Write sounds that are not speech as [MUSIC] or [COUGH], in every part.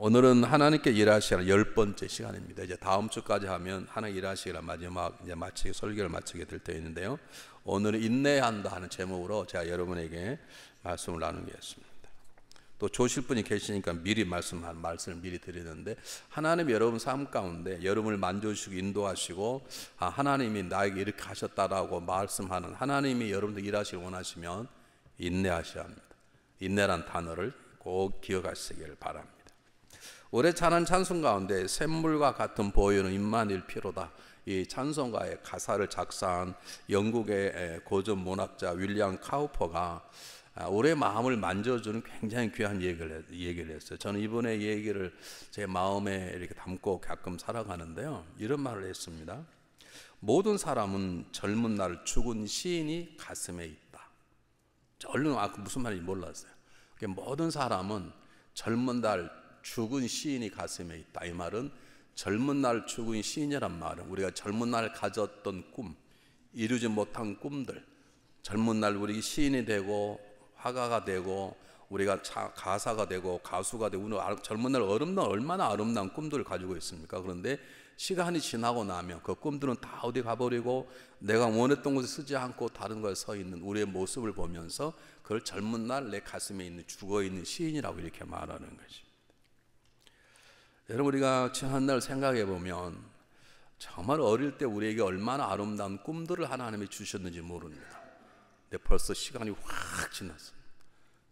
오늘은 하나님께 일하시라 열 번째 시간입니다. 이제 다음 주까지 하면 하나 일하시라 마지막 이제 마치 설교를 마치게 될 때인데요. 오늘은 인내한다 하는 제목으로 제가 여러분에게 말씀을 나누겠습니다. 또 조실 분이 계시니까 미리 말씀 한 말씀을 미리 드리는데 하나님 여러분 삶 가운데 여러분을 만져주시고 인도하시고 아, 하나님이 나에게 이렇게 하셨다라고 말씀하는 하나님이 여러분들 일하시길 원하시면 인내하셔야 합니다. 인내란 단어를 꼭 기억하시기를 바랍니다. 올해 차는 찬송 가운데 샘물과 같은 보유는 입만일 필요다. 이 찬송가의 가사를 작사한 영국의 고전 문학자 윌리엄 카우퍼가 아, 올해 마음을 만져주는 굉장히 귀한 얘기를, 했어요. 저는 이번에 얘기를 제 마음에 이렇게 담고 가끔 살아가는데요. 이런 말을 했습니다. 모든 사람은 젊은 날 죽은 시인이 가슴에 있다. 얼른 아 그 무슨 말인지 몰랐어요. 그러니까 모든 사람은 젊은 날 죽은 시인이 가슴에 있다. 이 말은 젊은 날 죽은 시인이란 말은 우리가 젊은 날 가졌던 꿈, 이루지 못한 꿈들, 젊은 날 우리 시인이 되고 화가가 되고 우리가 차, 가사가 되고 가수가 되고 우리 젊은 날 어름나 얼마나 아름다운 꿈들을 가지고 있습니까? 그런데 시간이 지나고 나면 그 꿈들은 다 어디 가버리고 내가 원했던 곳에 쓰지 않고 다른 곳에 서 있는 우리의 모습을 보면서 그걸 젊은 날 내 가슴에 있는 죽어 있는 시인이라고 이렇게 말하는 것이. 여러분 우리가 지난 날 생각해 보면 정말 어릴 때 우리에게 얼마나 아름다운 꿈들을 하나님이 주셨는지 모릅니다. 근데 벌써 시간이 확 지났습니다.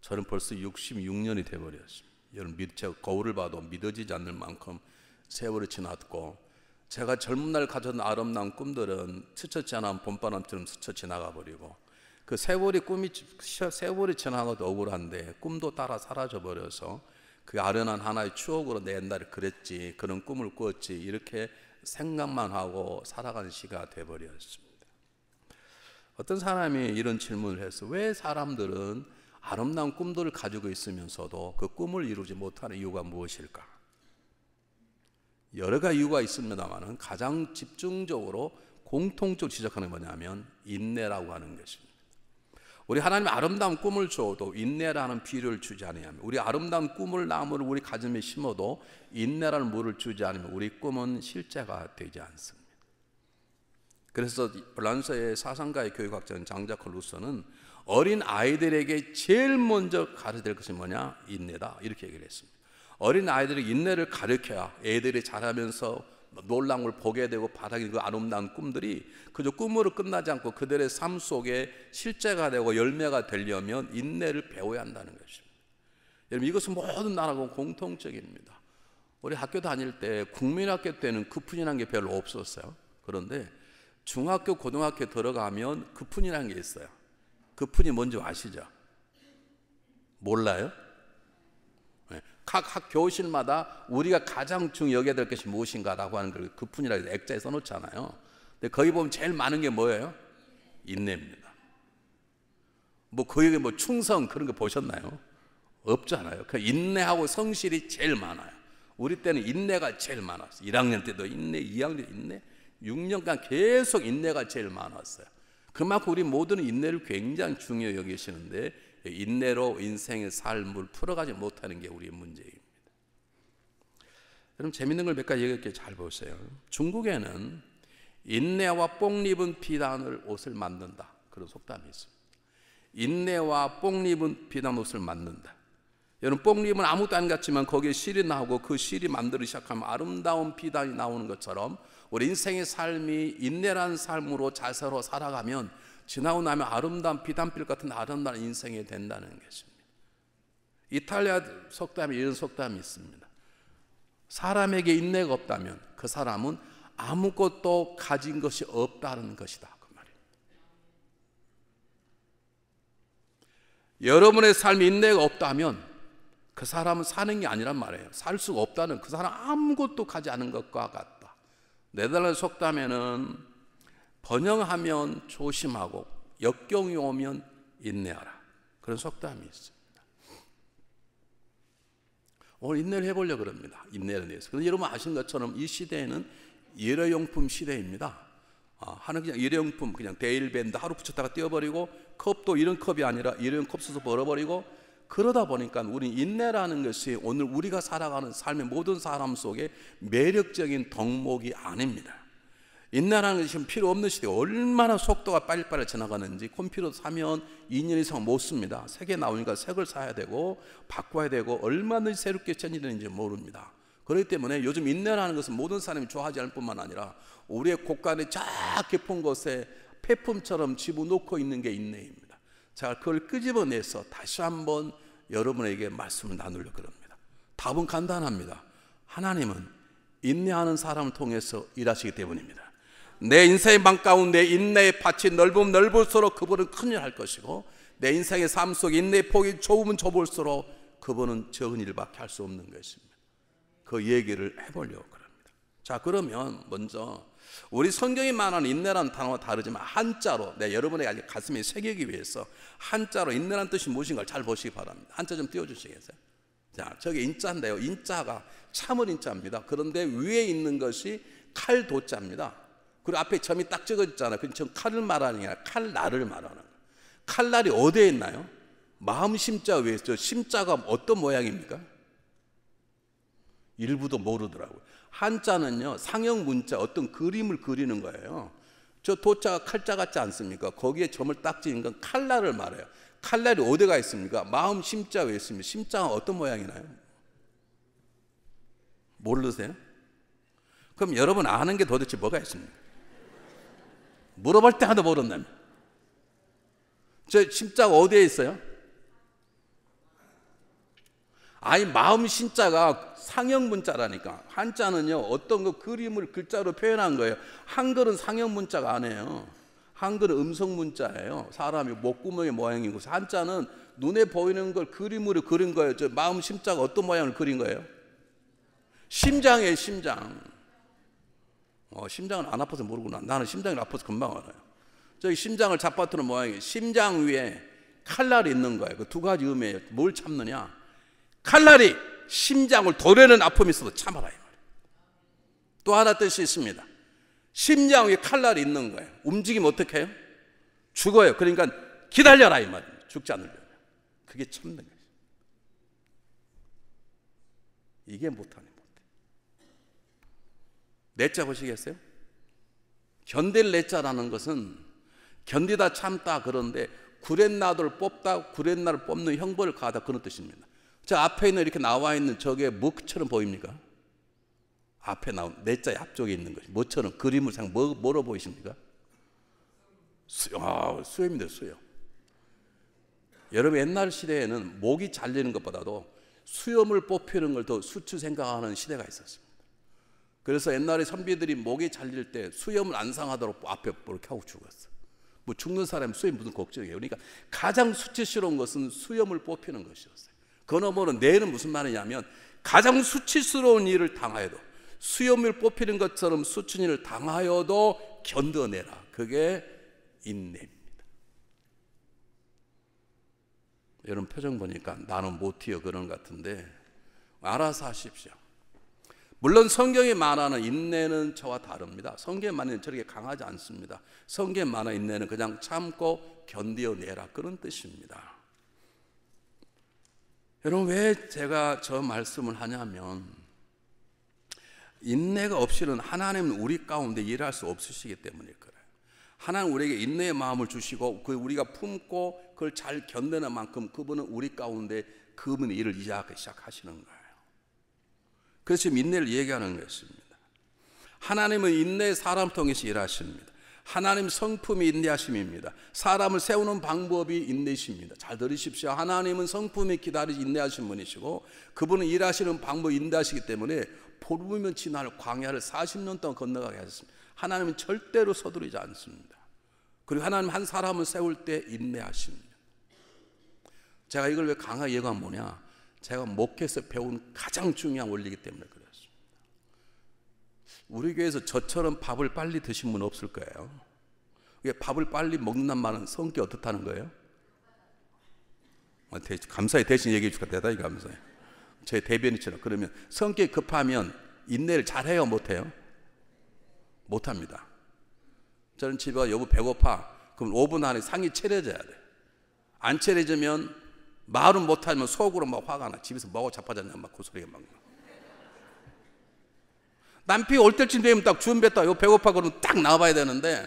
저는 벌써 66년이 돼버렸습니다. 여러분 제 거울을 봐도 믿어지지 않을 만큼 세월이 지났고 제가 젊은 날 가졌던 아름다운 꿈들은 스쳤지 않은 봄바람처럼 스쳐 지나가 버리고 그 세월이 꿈이 세월이 지나가도 억울한데 꿈도 따라 사라져 버려서 그 아련한 하나의 추억으로 내 옛날에 그랬지 그런 꿈을 꾸었지 이렇게 생각만 하고 살아가는 시가 돼버렸습니다. 어떤 사람이 이런 질문을 해서 왜 사람들은 아름다운 꿈들을 가지고 있으면서도 그 꿈을 이루지 못하는 이유가 무엇일까? 여러 가지 이유가 있습니다만 가장 집중적으로 공통적으로 지적하는 거냐면 인내라고 하는 것입니다. 우리 하나님 아름다운 꿈을 주어도 인내라는 비를 주지 않으면 우리 아름다운 꿈을 나무를 우리 가슴에 심어도 인내라는 물을 주지 않으면 우리 꿈은 실제가 되지 않습니다. 그래서 란서의 사상가의 교육학자인 장자크 루서는 어린 아이들에게 제일 먼저 가르칠 것이 뭐냐? 인내다. 이렇게 얘기를 했습니다. 어린 아이들이 인내를 가르켜야 애들이 자라면서 놀란 걸 보게 되고 바닥에 그 아름다운 꿈들이 그저 꿈으로 끝나지 않고 그들의 삶 속에 실제가 되고 열매가 되려면 인내를 배워야 한다는 것입니다. 여러분 이것은 모든 나라하 공통적입니다. 우리 학교 다닐 때 국민학교 때는 그푼이라는 게 별로 없었어요. 그런데 중학교 고등학교 들어가면 그푼이라는 게 있어요. 그푼이 뭔지 아시죠? 몰라요? 각학 교실마다 우리가 가장 중요겨야될 것이 무엇인가라고 하는 걸 그푼이라 액자에 써놓잖아요. 근데 거기 보면 제일 많은 게 뭐예요? 인내입니다. 뭐 거기에 뭐 충성 그런 거 보셨나요? 없잖아요. 그 인내하고 성실이 제일 많아요. 우리 때는 인내가 제일 많았어요. 1학년 때도 인내, 2학년 인내, 6년간 계속 인내가 제일 많았어요. 그만큼 우리 모두는 인내를 굉장히 중요히 여기시는데 인내로 인생의 삶을 풀어가지 못하는 게 우리의 문제입니다. 그럼 재밌는 걸 몇 가지 얘기할게요. 잘 보세요. 중국에는 인내와 뽕잎은 비단을 옷을 만든다. 그런 속담이 있습니다. 인내와 뽕잎은 비단 옷을 만든다. 여러분 뽕잎은 아무것도 안 같지만 거기에 실이 나오고 그 실이 만들기 시작하면 아름다운 비단이 나오는 것처럼 우리 인생의 삶이 인내라 삶으로 잘 살아 살아가면 지나고 나면 아름다운 비단필 같은 아름다운 인생이 된다는 것입니다. 이탈리아 속담에 이런 속담이 있습니다. 사람에게 인내가 없다면 그 사람은 아무것도 가진 것이 없다는 것이다. 그 여러분의 삶에 인내가 없다면 그 사람은 사는 게 아니란 말이에요. 살 수가 없다는 그 사람 아무것도 가지 않은 것과 같다. 네덜란드 속담에는 번영하면 조심하고 역경이 오면 인내하라. 그런 속담이 있습니다. 오늘 인내를 해보려 그럽니다. 인내를 위해서. 근데 여러분 아신 것처럼 이 시대에는 일회용품 시대입니다. 아, 하는 그냥 일회용품 그냥 데일밴드 하루 붙였다가 떼어버리고 컵도 이런 컵이 아니라 일회용 컵 써서 벌어버리고 그러다 보니까 우리 인내라는 것이 오늘 우리가 살아가는 삶의 모든 사람 속에 매력적인 덕목이 아닙니다. 옛날에는 지금 필요 없는 시대에 얼마나 속도가 빨리빨리 지나가는지 콤퓨터 사면 2년 이상 못 씁니다. 색이 나오니까 색을 사야 되고 바꿔야 되고 얼마나 새롭게 전이되는지 모릅니다. 그렇기 때문에 요즘 인내라는 것은 모든 사람이 좋아하지 않을 뿐만 아니라 우리의 곳간에 쫙 깊은 곳에 폐품처럼 집어넣고 있는 게 인내입니다. 자, 그걸 끄집어내서 다시 한번 여러분에게 말씀을 나누려고 합니다. 답은 간단합니다. 하나님은 인내하는 사람을 통해서 일하시기 때문입니다. 내 인생의 방 가운데 인내의 밭이 넓으면 넓을수록 그분은 큰일 할 것이고 내 인생의 삶 속에 인내의 폭이 좁으면 좁을수록 그분은 적은 일밖에 할 수 없는 것입니다. 그 얘기를 해보려고 그럽니다. 자 그러면 먼저 우리 성경이 말하는 인내라 단어와 다르지만 한자로 내 네, 여러분의 아 가슴에 새기기 위해서 한자로 인내란 뜻이 무엇인가를 잘 보시기 바랍니다. 한자 좀 띄워주시겠어요? 자, 저게 인자인데요. 인자가 참을 인자입니다. 그런데 위에 있는 것이 칼 도자입니다. 그리고 앞에 점이 딱 적어졌잖아. 그점 칼을 말하는 게 아니라 칼날을 말하는 거야. 칼날이 어디에 있나요? 마음 심자 외에 저 심자가 어떤 모양입니까? 일부도 모르더라고요. 한자는요, 상형 문자 어떤 그림을 그리는 거예요. 저 도자가 칼자 같지 않습니까? 거기에 점을 딱 찍은 건 칼날을 말해요. 칼날이 어디가 있습니까? 마음 심자 왜 있습니까? 심자가 어떤 모양이나요? 모르세요? 그럼 여러분 아는 게 도대체 뭐가 있습니까? 물어볼 때 하나도 모른다며. 저 심자가 어디에 있어요? 아니 마음 신자가 상형 문자라니까 한자는요 어떤 거 그림을 글자로 표현한 거예요 한글은 상형 문자가 아니에요 한글은 음성 문자예요 사람이 목구멍의 모양이고 한자는 눈에 보이는 걸 그림으로 그린 거예요 저 마음 심자가 어떤 모양을 그린 거예요 심장이 심장 어, 심장은 안 아파서 모르구나. 나는 심장이 아파서 금방 알아요. 저기 심장을 잡아뜨는 모양이 심장 위에 칼날이 있는 거예요. 그 두 가지 의미예요. 뭘 참느냐? 칼날이 심장을 도려는 아픔이 있어도 참아라. 또 하나 뜻이 있습니다. 심장 위에 칼날이 있는 거예요. 움직이면 어떻게 해요? 죽어요. 그러니까 기다려라 이 말입니다. 죽지 않으려면. 그게 참는 거예요. 이게 못하는 거예요. 내자 보시겠어요? 견딜 내자라는 것은 견디다 참다 그런데 구렛나도를 뽑다 구렛나를 뽑는 형벌을 가하다 그런 뜻입니다. 저 앞에 있는 이렇게 나와 있는 저게 뭐처럼 보입니까? 앞에 나온 내자 앞쪽에 있는 것이 뭐처럼 그림을 상 뭐, 뭐로 보이십니까? 수염, 아, 수염인데 수염. 여러분 옛날 시대에는 목이 잘리는 것보다도 수염을 뽑히는 걸 더 수치 생각하는 시대가 있었습니다. 그래서 옛날에 선비들이 목에 잘릴 때 수염을 안상하도록 앞에 이렇게 하고 죽었어. 뭐 죽는 사람 수염 무슨 걱정이에요. 그러니까 가장 수치스러운 것은 수염을 뽑히는 것이었어요. 그놈은 내는 무슨 말이냐면 가장 수치스러운 일을 당하여도 수염을 뽑히는 것처럼 수치인을 당하여도 견뎌내라. 그게 인내입니다. 여러분 표정 보니까 나는 못해요 그런 것 같은데 알아서 하십시오. 물론 성경에 말하는 인내는 저와 다릅니다. 성경에 말하는 저렇게 강하지 않습니다. 성경에 말하는 인내는 그냥 참고 견디어내라 그런 뜻입니다. 여러분 왜 제가 저 말씀을 하냐면 인내가 없이는 하나님은 우리 가운데 일할 수 없으시기 때문일 거예요. 하나님 우리에게 인내의 마음을 주시고 그 우리가 품고 그걸 잘 견뎌낸 만큼 그분은 우리 가운데 그분의 일을 이해 시작하시는 거예요. 그래서 지금 인내를 얘기하는 것입니다. 하나님은 인내 사람 통해서 일하십니다. 하나님 성품이 인내하심입니다. 사람을 세우는 방법이 인내십니다. 잘 들으십시오. 하나님은 성품이 기다리 인내하신 분이시고 그분은 일하시는 방법 인내하시기 때문에 보름이면 지날 광야를 40년 동안 건너가게 하셨습니다. 하나님은 절대로 서두르지 않습니다. 그리고 하나님 한 사람을 세울 때 인내하십니다. 제가 이걸 왜 강하게 예고한 뭐냐? 제가 목회에서 배운 가장 중요한 원리이기 때문에 그랬습니다. 우리 교회에서 저처럼 밥을 빨리 드신 분 없을 거예요. 이게 밥을 빨리 먹는단 말은 성격 어떻다는 거예요? 아, 감사히 대신 얘기해 주까 대단히 감사해제 대변인처럼 그러면 성격 급하면 인내를 잘해요 못해요? 못합니다. 저는 집에 와 여보 배고파 그럼 5분 안에 상이 차려져야 돼. 안 차려지면 말은 못하면 속으로 막 화가 나. 집에서 뭐고 자빠졌냐 막그 소리가 막. 남편이 올 때쯤 되면 딱 준비했다. 요 배고파 그러면 딱 나와봐야 되는데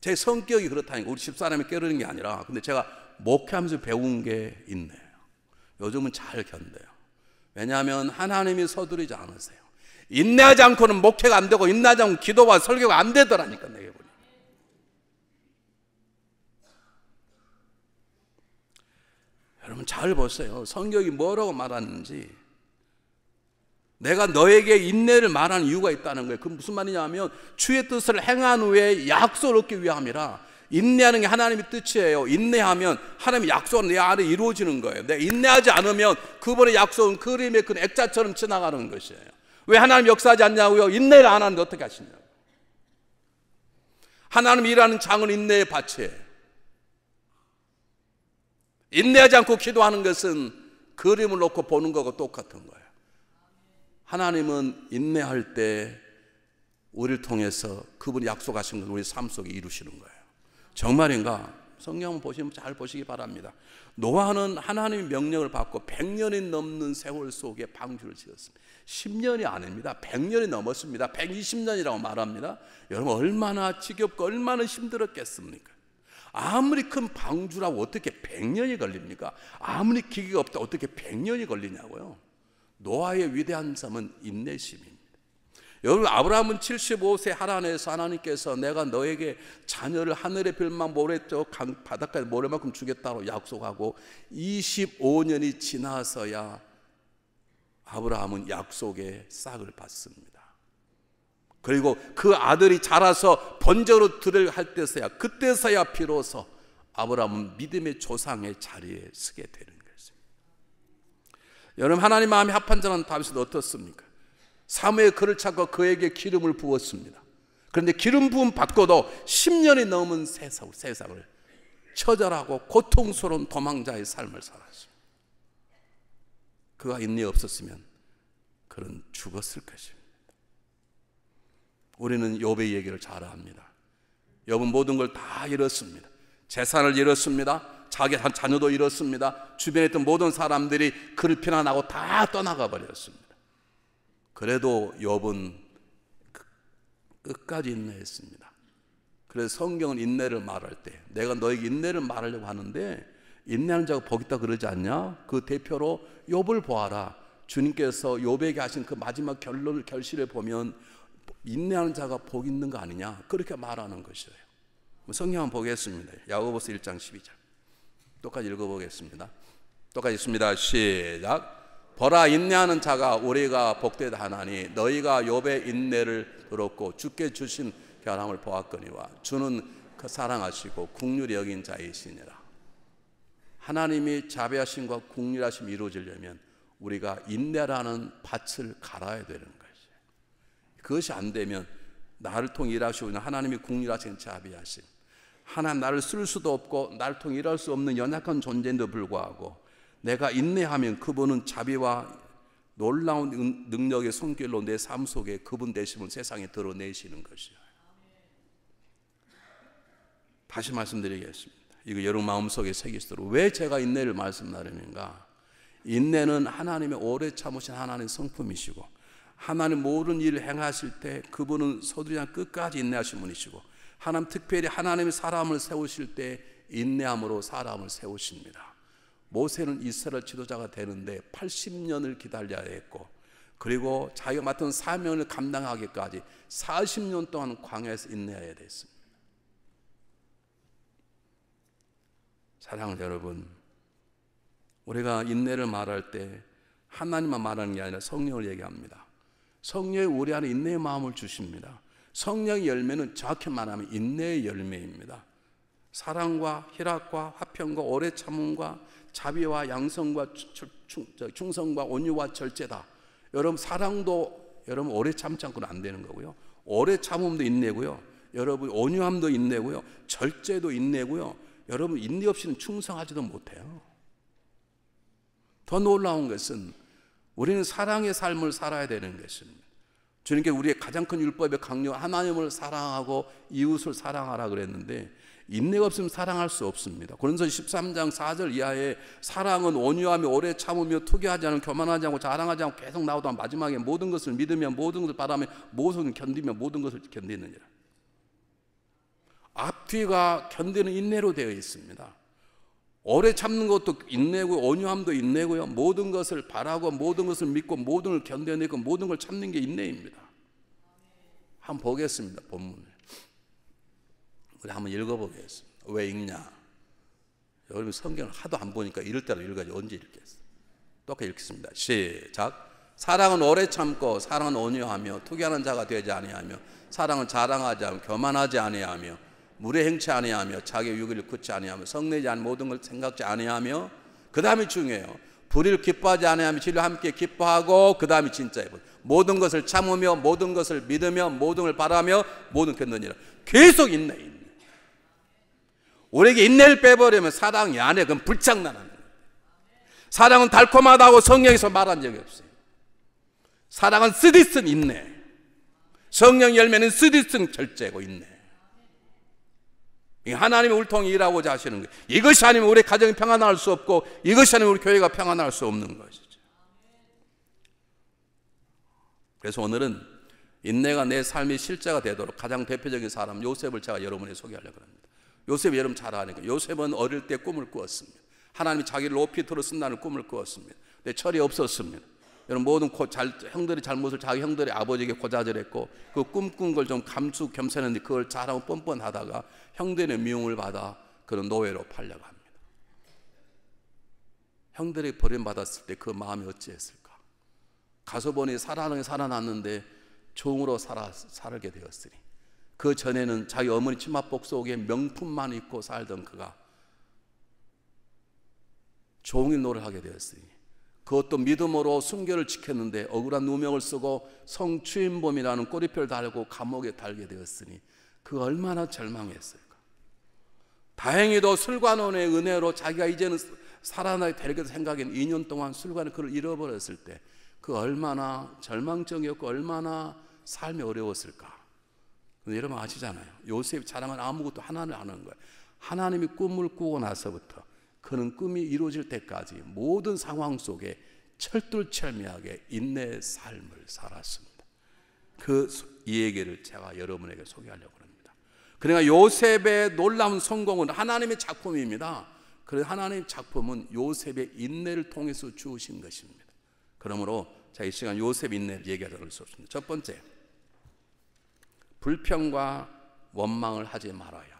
제 성격이 그렇다니까 우리 집사람이 깨르는 게 아니라 근데 제가 목회하면서 배운 게 있네요. 요즘은 잘 견뎌요. 왜냐하면 하나님이 서두르지 않으세요. 인내하지 않고는 목회가 안 되고 인내하지 않고 기도와 설교가 안 되더라니까 내 여러분 잘 보세요. 성경이 뭐라고 말하는지. 내가 너에게 인내를 말하는 이유가 있다는 거예요. 그 무슨 말이냐면 주의 뜻을 행한 후에 약속을 얻기 위함이라. 인내하는 게 하나님의 뜻이에요. 인내하면 하나님의 약속은 내 안에 이루어지는 거예요. 내가 인내하지 않으면 그분의 약속은 그림의 큰 액자처럼 지나가는 것이에요. 왜 하나님 역사하지 않냐고요? 인내를 안 하는데 어떻게 하시냐고. 하나님 일하는 장은 인내의 밭이에요. 인내하지 않고 기도하는 것은 그림을 놓고 보는 거하고 똑같은 거예요. 하나님은 인내할 때 우리를 통해서 그분이 약속하신 걸 우리 삶 속에 이루시는 거예요. 정말인가? 성경 보시면 잘 보시기 바랍니다. 노아는 하나님의 명령을 받고 100년이 넘는 세월 속에 방주를 지었습니다. 10년이 아닙니다. 100년이 넘었습니다. 120년이라고 말합니다. 여러분 얼마나 지겹고 얼마나 힘들었겠습니까? 아무리 큰 방주라고 어떻게 100년이 걸립니까? 아무리 기계가 없다 어떻게 1년이 걸리냐고요. 노아의 위대한 삶은 인내심입니다. 여러분 아브라함은 75세 하란에서 하나님께서 내가 너에게 자녀를 하늘의 별만 모래쪽 바닷가에 모래만큼 주겠다고 약속하고 25년이 지나서야 아브라함은 약속의 싹을 받습니다. 그리고 그 아들이 자라서 번제로드를 할 때서야 그때서야 비로소 아브라함은 믿음의 조상의 자리에 서게 되는 것입니다. 여러분 하나님 마음이 합한 자는 다윗은 어떻습니까? 사무엘 그를 찾고 그에게 기름을 부었습니다. 그런데 기름 부음 받고도 10년이 넘은 세상, 세상을 처절하고 고통스러운 도망자의 삶을 살았습니다. 그가 인내 없었으면 그는 죽었을 것입니다. 우리는 욥의 얘기를 잘 압니다. 욥은 모든 걸 다 잃었습니다. 재산을 잃었습니다. 자기 한 자녀도 잃었습니다. 주변에 있던 모든 사람들이 그를 비난하고 다 떠나가 버렸습니다. 그래도 욥은 그 끝까지 인내했습니다. 그래서 성경은 인내를 말할 때 내가 너에게 인내를 말하려고 하는데 인내하는 자가 복 있다 그러지 않냐? 그 대표로 욥을 보아라. 주님께서 욥에게 하신 그 마지막 결론을 결실을 보면 인내하는 자가 복 있는 거 아니냐 그렇게 말하는 것이에요. 성경 한번 보겠습니다. 야고보서 1장 12절. 똑같이 읽어보겠습니다. 똑같이 있습니다. 시작. 보라 인내하는 자가 우리가 복되다 하나니 너희가 욥의 인내를 들었고 주께 주신 결함을 보았거니와 주는 그 사랑하시고 국률이 여긴 자이시니라. 하나님이 자비하심과 국률하심 이루어지려면 우리가 인내라는 밭을 갈아야 되는 그것이 안 되면 나를 통해 일하시고 있는 하나님이 국리하신 자비하심. 하나님 나를 쓸 수도 없고 나를 통해 일할 수 없는 연약한 존재인데 불구하고 내가 인내하면 그분은 자비와 놀라운 능력의 손길로 내 삶 속에 그분 되심을 세상에 드러내시는 것이요. 다시 말씀드리겠습니다. 이거 여러분 마음속에 새기시도록 왜 제가 인내를 말씀 나름인가? 인내는 하나님의 오래 참으신 하나님의 성품이시고 하나님 모든 일을 행하실 때 그분은 서두르지 끝까지 인내하신 분이시고 하나님 특별히 하나님의 사람을 세우실 때 인내함으로 사람을 세우십니다. 모세는 이스라엘 지도자가 되는데 80년을 기다려야 했고 그리고 자기가 맡은 사명을 감당하기까지 40년 동안 광야에서 인내해야 됐습니다. 사랑하는 여러분, 우리가 인내를 말할 때 하나님만 말하는 게 아니라 성령을 얘기합니다. 성령이 우리 안에 인내의 마음을 주십니다. 성령의 열매는 정확히 말하면 인내의 열매입니다. 사랑과 희락과 화평과 오래 참음과 자비와 양성과 충성과 온유와 절제다. 여러분 사랑도 여러분 오래 참지 않고는 안 되는 거고요. 오래 참음도 인내고요. 여러분 온유함도 인내고요. 절제도 인내고요. 여러분 인내 없이는 충성하지도 못해요. 더 놀라운 것은 우리는 사랑의 삶을 살아야 되는 것입니다. 주님께 우리의 가장 큰 율법의 강요 하나님을 사랑하고 이웃을 사랑하라 그랬는데 인내가 없으면 사랑할 수 없습니다. 고린서 13장 4절 이하에 사랑은 온유하며 오래 참으며 투기하지 않으 교만하지 않고 자랑하지 않고 계속 나오다 마지막에 모든 것을 믿으며 모든 것을 바라며 모든 것을 견디며 모든 것을 견디느니라. 앞뒤가 견디는 인내로 되어 있습니다. 오래 참는 것도 인내고 온유함도 인내고요. 모든 것을 바라고 모든 것을 믿고 모든 걸 견뎌내고 모든 걸 참는 게 인내입니다. 한번 보겠습니다. 본문을. 우리 한번 읽어보겠습니다. 왜 읽냐? 여러분 성경을 하도 안 보니까 이럴 때로 읽어야지 언제 읽겠어? 똑같이 읽겠습니다. 시작. 사랑은 오래 참고 사랑은 온유하며 투기하는 자가 되지 아니하며 사랑은 자랑하지 않고 교만하지 아니하며 물에 행치 아니하며 자기 육익을 굳지 아니하며 성내지 않은 모든 걸 생각지 아니하며 그 다음이 중요해요. 불의 기뻐하지 아니하며 진리와 함께 기뻐하고 그 다음이 진짜예요. 모든 것을 참으며 모든 것을 믿으며 모든 걸 바라며 모든 견느니라 그 계속 인내 인내. 우리에게 인내를 빼버리면 사랑이 안 해. 그럼 불장난는 사랑은 달콤하다고 성경에서 말한 적이 없어요. 사랑은 쓰디쓴 인내. 성령 열매는 쓰디쓴 절제고 인내. 하나님의 울통이 일하고자 하시는 거예요. 이것이 아니면 우리 가정이 평안할 수 없고 이것이 아니면 우리 교회가 평안할 수 없는 것이죠. 그래서 오늘은 인내가 내 삶의 실제가 되도록 가장 대표적인 사람 요셉을 제가 여러분에 게 소개하려고 합니다. 요셉 여러분 잘 아니까 요셉은 어릴 때 꿈을 꾸었습니다. 하나님이 자기를 오피토로 쓴다는 꿈을 꾸었습니다. 근데 철이 없었습니다. 여러분 모든 잘, 형들의 잘못을 자기 형들의 아버지에게 고자질했고 그 꿈꾼 걸 좀 감추 겸손는데 그걸 잘하고 뻔뻔하다가 형들의 미움을 받아 그런 노예로 팔려갑니다. 형들이 버림받았을 때 그 마음이 어찌했을까? 가서 보니 살아는 살아났는데 종으로 살아, 살게 되었으니 그 전에는 자기 어머니 치마복 속에 명품만 입고 살던 그가 종일 노를 하게 되었으니 그것도 믿음으로 순결을 지켰는데 억울한 누명을 쓰고 성추임범이라는 꼬리표를 달고 감옥에 달게 되었으니 그 얼마나 절망했을까. 다행히도 술관원의 은혜로 자기가 이제는 살아나야 되겠다 생각엔 2년 동안 술관에 그를 잃어버렸을 때 그 얼마나 절망적이었고 얼마나 삶이 어려웠을까. 여러분 아시잖아요. 요셉이 자랑한 아무것도 하나를 안한 거예요. 하나님이 꿈을 꾸고 나서부터 그는 꿈이 이루어질 때까지 모든 상황 속에 철두철미하게 인내의 삶을 살았습니다. 그 이야기를 제가 여러분에게 소개하려고 합니다. 그러니까 요셉의 놀라운 성공은 하나님의 작품입니다. 그 하나님 작품은 요셉의 인내를 통해서 주신 것입니다. 그러므로 자 이 시간 요셉 인내를 얘기하도록 할수 습니다첫 번째, 불평과 원망을 하지 말아요.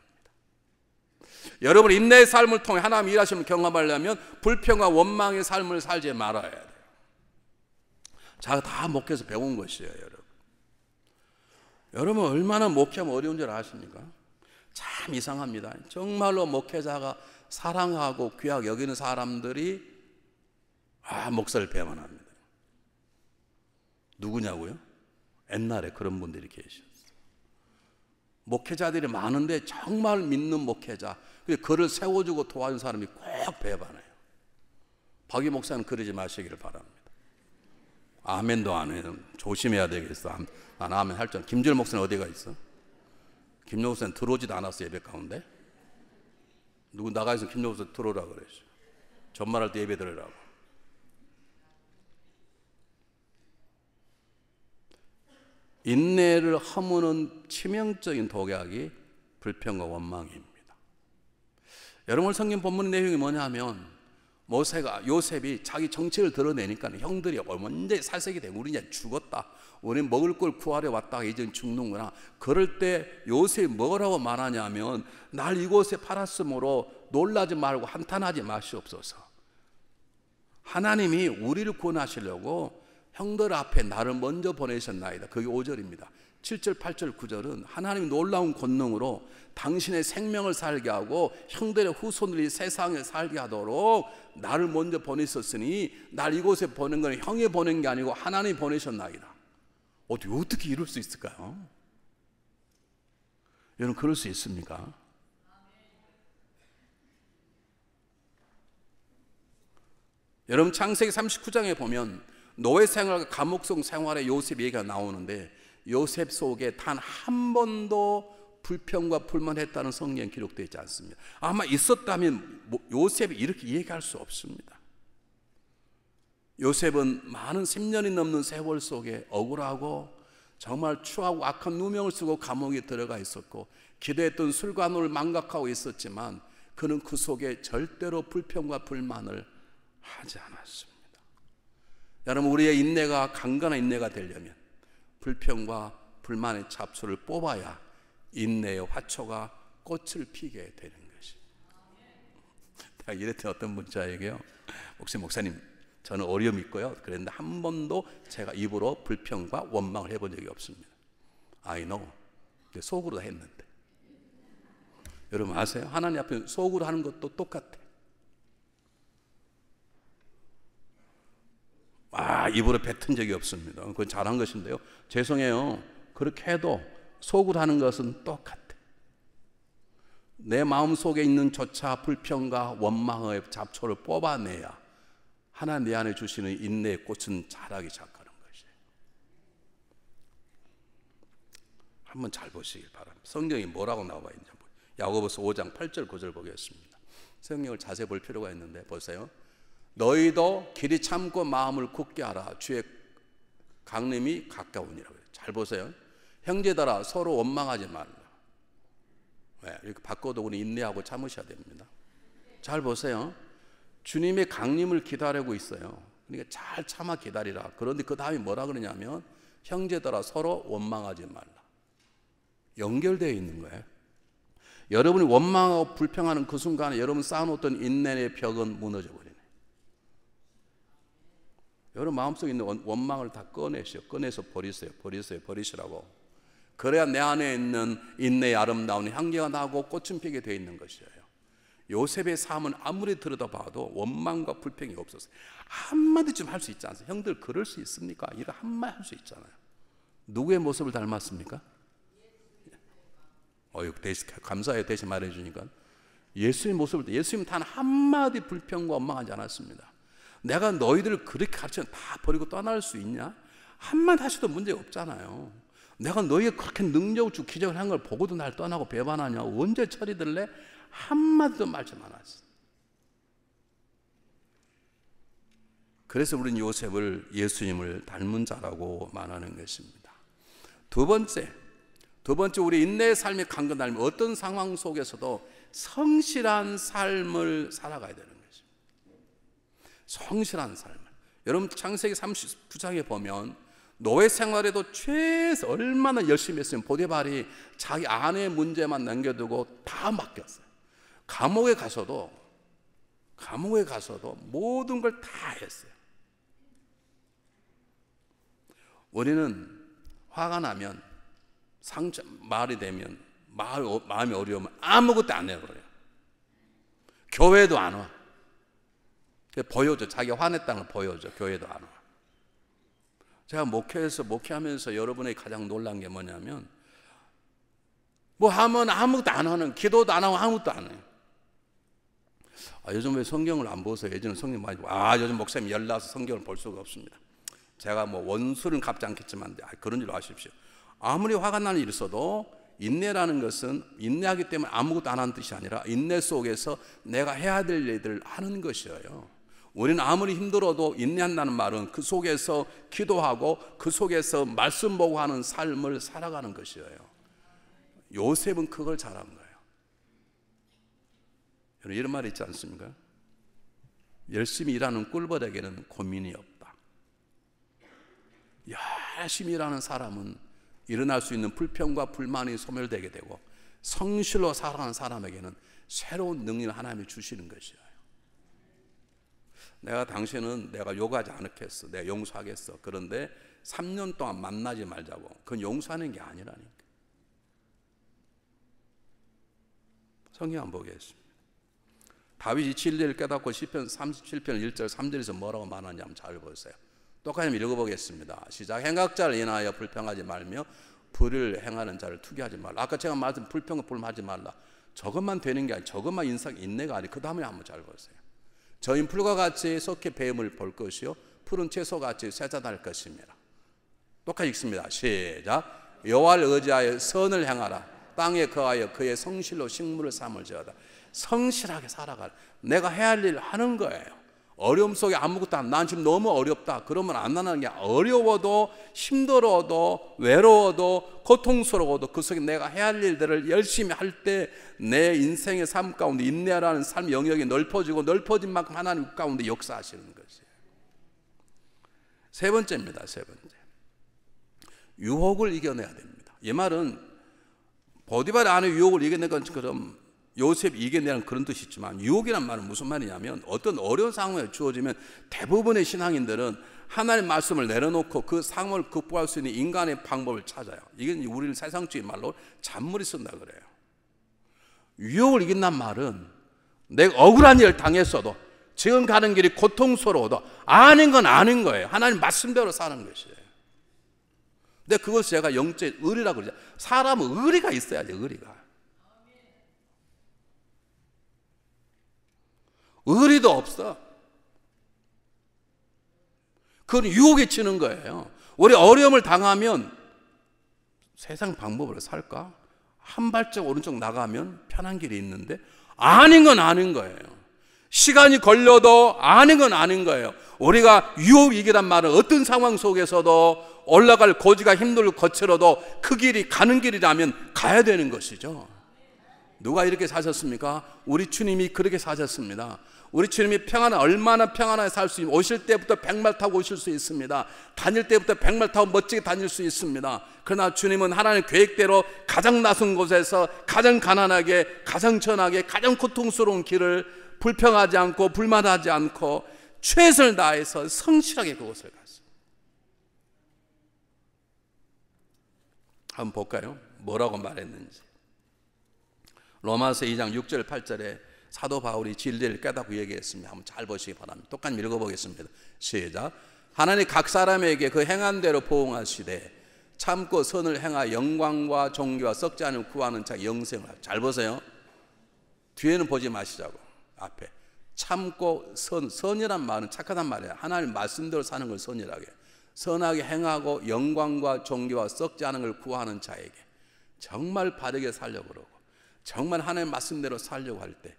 여러분 인내의 삶을 통해 하나님 일하시을 경험하려면 불평과 원망의 삶을 살지 말아야 돼요. 제가 다 목회에서 배운 것이에요, 여러분. 여러분 얼마나 목회하면 어려운 줄 아십니까? 참 이상합니다. 정말로 목회자가 사랑하고 귀하게 여기는 사람들이 아, 목사를 배만 합니다. 누구냐고요? 옛날에 그런 분들이 계셨어요. 목회자들이 많은데 정말 믿는 목회자, 근데 그를 세워주고 도와준 사람이 꼭 배반해요. 박유 목사는 그러지 마시기를 바랍니다. 아멘도 안 해요. 조심해야 되겠어. 안, 아멘 할 줄. 김준 목사는 어디가 있어? 김준 목사는 들어오지도 않았어 예배 가운데. 누구 나가 있으면 김준 목사 들어오라 그랬어. 전말할 때 예배 들으라고. 인내를 허무는 치명적인 독약이 불평과 원망입니다. 여러분 성경 본문 내용이 뭐냐 하면 모세가 요셉이 자기 정체를 드러내니까 형들이 언제 살색이 되고 우리 이제 죽었다. 우리 먹을 걸 구하러 왔다가 이제 죽는구나. 그럴 때 요셉이 뭐라고 말하냐면 날 이곳에 팔았으므로 놀라지 말고 한탄하지 마시옵소서. 하나님이 우리를 구원하시려고 형들 앞에 나를 먼저 보내셨나이다. 그게 5절입니다. 7절, 8절, 9절은 하나님 놀라운 권능으로 당신의 생명을 살게 하고 형들의 후손들이 세상에 살게 하도록 나를 먼저 보내셨으니 날 이곳에 보낸 건 형이 보낸 게 아니고 하나님이 보내셨나이다. 어떻게, 어떻게 이룰 수 있을까요? 여러분, 그럴 수 있습니까? 여러분, 창세기 39장에 보면 노예 생활과 감옥성 생활의 요셉 얘기가 나오는데 요셉 속에 단 한 번도 불평과 불만했다는 성경 기록되어 있지 않습니다. 아마 있었다면 뭐 요셉이 이렇게 얘기할 수 없습니다. 요셉은 많은 10년이 넘는 세월 속에 억울하고 정말 추하고 악한 누명을 쓰고 감옥에 들어가 있었고 기대했던 술관을 망각하고 있었지만 그는 그 속에 절대로 불평과 불만을 하지 않았습니다. 여러분 우리의 인내가 강건한 인내가 되려면 불평과 불만의 잡초를 뽑아야 인내의 화초가 꽃을 피게 되는 것입니다. 내가 이랬던 어떤 문자에게요. 혹시 목사님, 저는 어려 믿고요. 그랬데한 번도 제가 입으로 불평과 원망을 해본 적이 없습니다. I know. 속으로 했는데. 여러분 아세요? 하나님 앞에 속으로 하는 것도 똑같아. 입으로 뱉은 적이 없습니다. 그건 잘한 것인데요. 죄송해요. 그렇게 해도 속으로 하는 것은 똑같아. 내 마음 속에 있는 조차 불평과 원망의 잡초를 뽑아내야 하나 내 안에 주시는 인내의 꽃은 자라기 시작하는 것이에요. 한번 잘 보시길 바랍니다. 성경이 뭐라고 나와 있는지 야고보서 5장 8절 9절 보겠습니다. 성경을 자세히 볼 필요가 있는데 보세요. 너희도 길이 참고 마음을 굳게 하라. 주의 강림이 가까우니라잘 보세요. 형제들아 서로 원망하지 말라. 왜? 네, 이렇게 바꿔도 우리 인내하고 참으셔야 됩니다. 잘 보세요. 주님의 강림을 기다리고 있어요. 그러니까 잘 참아 기다리라. 그런데 그 다음에 뭐라 그러냐면 형제들아 서로 원망하지 말라. 연결되어 있는 거예요. 여러분이 원망하고 불평하는 그 순간에 여러분 쌓아놓던 인내의 벽은 무너져 버려요. 여러분 마음속에 있는 원망을 다 꺼내시오. 꺼내서 버리세요. 버리세요. 버리시라고. 그래야 내 안에 있는 인내의 아름다운 향기가 나고 꽃은 피게 되어 있는 것이에요. 요셉의 삶은 아무리 들여다봐도 원망과 불평이 없었어요. 한마디쯤 할 수 있지 않습니까? 형들 그럴 수 있습니까? 이거 한마디 할 수 있잖아요. 누구의 모습을 닮았습니까? 어유 감사해요. 대신 말해주니까. 예수의 모습을, 예수님 단 한마디 불평과 원망하지 않았습니다. 내가 너희들을 그렇게 가르치면 다 버리고 떠날 수 있냐? 한마디 하셔도 문제 없잖아요. 내가 너희의 그렇게 능력을 주고 기적을 한 걸 보고도 날 떠나고 배반하냐? 언제 처리될래? 한마디도 말좀 않았어. 그래서 우리는 요셉을 예수님을 닮은 자라고 말하는 것입니다. 두 번째, 두 번째 우리 인내의 삶이 강건하면 어떤 상황 속에서도 성실한 삶을 살아가야 되는 성실한 삶을. 여러분 창세기 39장에 보면 노예 생활에도 최소 얼마나 열심히 했으면 보디발이 자기 아내의 문제만 남겨두고 다 맡겼어요. 감옥에 가서도 감옥에 가서도 모든 걸 다 했어요. 우리는 화가 나면 상처 말이 되면 마음이 어려우면 아무것도 안 해요. 교회도 안 와. 그 보여줘. 자기 화냈다는 걸 보여줘. 교회도 안 와. 제가 목회해서 목회하면서 여러분의 가장 놀란 게 뭐냐면 뭐 하면 아무것도 안 하는 기도도 안 하고 아무것도 안 해요. 아, 요즘 왜 성경을 안 보세요? 예전에 성경 많이 보고, 아 요즘 목사님 열나서 성경을 볼 수가 없습니다. 제가 뭐 원수는 갚지 않겠지만 아, 그런 줄 아십시오. 아무리 화가 나는 일 있어도 인내라는 것은 인내하기 때문에 아무것도 안 하는 뜻이 아니라 인내 속에서 내가 해야 될 일들을 하는 것이에요. 우리는 아무리 힘들어도 인내한다는 말은 그 속에서 기도하고 그 속에서 말씀 보고 하는 삶을 살아가는 것이에요. 요셉은 그걸 잘한 거예요. 여러분 이런 말 있지 않습니까? 열심히 일하는 꿀벌에게는 고민이 없다. 열심히 일하는 사람은 일어날 수 있는 불평과 불만이 소멸되게 되고 성실로 살아가는 사람에게는 새로운 능력을 하나님이 주시는 것이야. 내가 당신은 내가 욕하지 않겠어. 내가 용서하겠어. 그런데 3년 동안 만나지 말자고. 그건 용서하는 게 아니라니까. 성경 안 보겠습니다. 다윗이 진리를 깨닫고 시편 37편 1절 3절에서 뭐라고 말하는지 한번 잘 보세요. 똑같이 읽어보겠습니다. 시작. 행악자를 인하여 불평하지 말며 불을 행하는 자를 투기하지 말라. 아까 제가 말씀 불평을 불하지 말라. 저것만 되는 게 아니, 저것만 인상 인내가 아니. 그 다음에 한번 잘 보세요. 저희는 풀과 같이 속히 뱀을 볼 것이요 푸른 채소같이 세자날 것입니다. 똑같이 읽습니다. 시작. 여와를 의지하여 선을 행하라. 땅에 거하여 그의 성실로 식물을 삼을지어다. 성실하게 살아가라. 내가 해야 할 일을 하는 거예요. 어려움 속에 아무것도 안, 난 지금 너무 어렵다. 그러면 안나는게 어려워도 힘들어도 외로워도 고통스러워도 그 속에 내가 해야 할 일들을 열심히 할 때 내 인생의 삶 가운데 인내라는 삶 영역이 넓어지고 넓어진 만큼 하나님 가운데 역사하시는 것이에요. 세 번째입니다. 세 번째. 유혹을 이겨내야 됩니다. 이 말은 보디발 안에 유혹을 이겨내는 것처럼 요셉 이겨내는 그런 뜻이 있지만 유혹이란 말은 무슨 말이냐면 어떤 어려운 상황에 주어지면 대부분의 신앙인들은 하나님의 말씀을 내려놓고 그 상황을 극복할 수 있는 인간의 방법을 찾아요. 이건 우리를 세상적인 말로 잔머리 쓴다 그래요. 유혹을 이긴단 말은 내가 억울한 일을 당했어도 지금 가는 길이 고통스러워도 아는 건 아는 거예요. 하나님 말씀대로 사는 것이에요. 근데 그것을 제가 영적 의리라고 그러죠. 사람은 의리가 있어야지, 의리가. 의리도 없어. 그건 유혹에 치는 거예요. 우리 어려움을 당하면 세상 방법으로 살까? 한 발짝 오른쪽 나가면 편한 길이 있는데 아닌 건 아닌 거예요. 시간이 걸려도 아닌 건 아닌 거예요. 우리가 유혹이기란 말은 어떤 상황 속에서도 올라갈 고지가 힘들 거칠어도 그 길이 가는 길이라면 가야 되는 것이죠. 누가 이렇게 사셨습니까? 우리 주님이 그렇게 사셨습니다. 우리 주님이 평안한 얼마나 평안하게 살 수있습니 오실 때부터 백말 타고 오실 수 있습니다. 다닐 때부터 백말 타고 멋지게 다닐 수 있습니다. 그러나 주님은 하나님의 계획대로 가장 낯선 곳에서 가장 가난하게, 가장 천하게, 가장 고통스러운 길을 불평하지 않고 불만하지 않고 최선을 다해서 성실하게 그곳을 한번 볼까요? 뭐라고 말했는지. 로마서 2장 6절 8절에 사도 바울이 진리를 깨닫고 얘기했습니다. 한번 잘 보시기 바랍니다. 똑같이 읽어보겠습니다. 시작. 하나님 각 사람에게 그 행한 대로 보응하시되 참고 선을 행하 영광과 종교와 썩지 않은 구하는 자 영생을 잘 보세요. 뒤에는 보지 마시자고 앞에 참고 선 선이란 말은 착하단 말이야. 하나님 말씀대로 사는 걸 선이라게. 선하게 행하고 영광과 종교와 썩지 않은 걸 구하는 자에게 정말 바르게 살려고 그러고 정말 하나님 말씀대로 살려고 할때